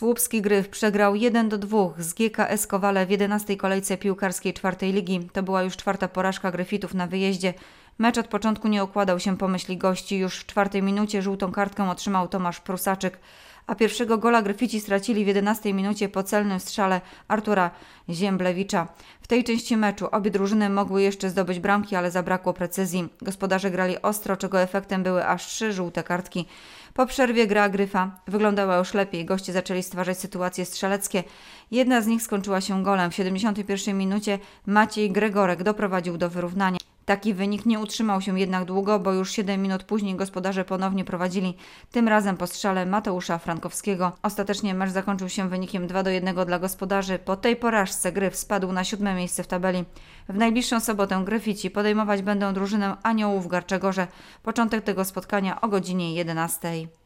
Słupski Gryf przegrał 1 2 z GKS Kowale w 11 kolejce piłkarskiej czwartej ligi. To była już czwarta porażka Gryfitów na wyjeździe. Mecz od początku nie okładał się po myśli gości. Już w czwartej minucie żółtą kartkę otrzymał Tomasz Prusaczyk, a pierwszego gola Gryfici stracili w jedenastej minucie po celnym strzale Artura Ziemblewicza. W tej części meczu obie drużyny mogły jeszcze zdobyć bramki, ale zabrakło precyzji. Gospodarze grali ostro, czego efektem były aż trzy żółte kartki. Po przerwie gra Gryfa wyglądała już lepiej. Goście zaczęli stwarzać sytuacje strzeleckie. Jedna z nich skończyła się golem. W 71 minucie Maciej Gregorek doprowadził do wyrównania. Taki wynik nie utrzymał się jednak długo, bo już 7 minut później gospodarze ponownie prowadzili, tym razem po strzale Mateusza Frankowskiego. Ostatecznie mecz zakończył się wynikiem 2 do 1 dla gospodarzy. Po tej porażce Gryf spadł na siódme miejsce w tabeli. W najbliższą sobotę Gryfici podejmować będą drużynę Aniołów Garczegorze. Początek tego spotkania o godzinie 11.